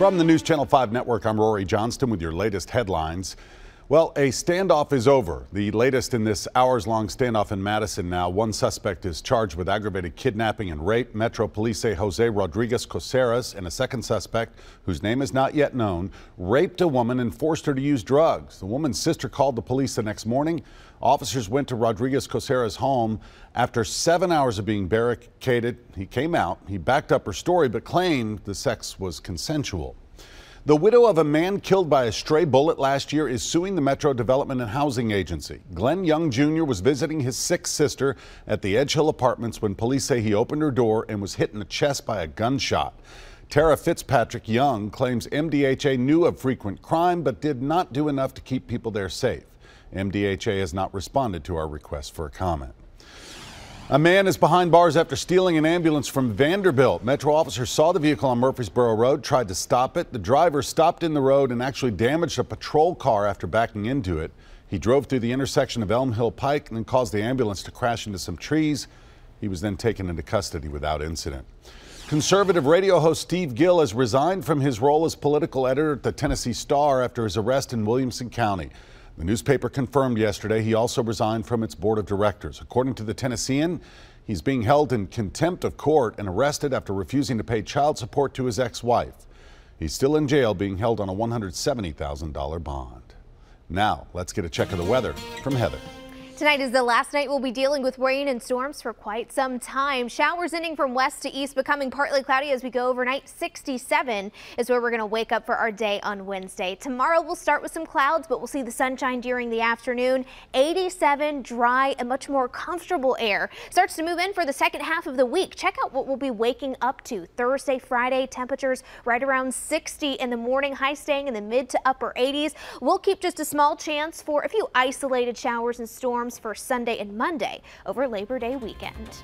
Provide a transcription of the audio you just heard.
From the News Channel 5 Network, I'm Rory Johnston with your latest headlines. Well, a standoff is over. The latest in this hours long standoff in Madison now. One suspect is charged with aggravated kidnapping and rape. Metro Police say Jose Rodriguez Coseras and a second suspect, whose name is not yet known, raped a woman and forced her to use drugs. The woman's sister called the police the next morning. Officers went to Rodriguez Coseras' home. After seven hours of being barricaded, he came out. He backed up her story but claimed the sex was consensual. The widow of a man killed by a stray bullet last year is suing the Metro Development and Housing Agency. Glenn Young Jr. was visiting his sick sister at the Edge Hill Apartments when police say he opened her door and was hit in the chest by a gunshot. Tara Fitzpatrick Young claims MDHA knew of frequent crime but did not do enough to keep people there safe. MDHA has not responded to our request for a comment. A man is behind bars after stealing an ambulance from Vanderbilt. Metro officers saw the vehicle on Murfreesboro Road, tried to stop it. The driver stopped in the road and actually damaged a patrol car after backing into it. He drove through the intersection of Elm Hill Pike and then caused the ambulance to crash into some trees. He was then taken into custody without incident. Conservative radio host Steve Gill has resigned from his role as political editor at the Tennessee Star after his arrest in Williamson County. The newspaper confirmed yesterday he also resigned from its board of directors. According to the Tennessean, he's being held in contempt of court and arrested after refusing to pay child support to his ex-wife. He's still in jail being held on a $170,000 bond. Now, let's get a check of the weather from Heather. Tonight is the last night we'll be dealing with rain and storms for quite some time. Showers ending from west to east becoming partly cloudy as we go overnight. 67 is where we're going to wake up for our day on Wednesday. Tomorrow we'll start with some clouds, but we'll see the sunshine during the afternoon. 87 dry and much more comfortable air starts to move in for the second half of the week. Check out what we'll be waking up to Thursday, Friday temperatures right around 60 in the morning high staying in the mid to upper 80s. We'll keep just a small chance for a few isolated showers and storms storms for Sunday and Monday over Labor Day weekend.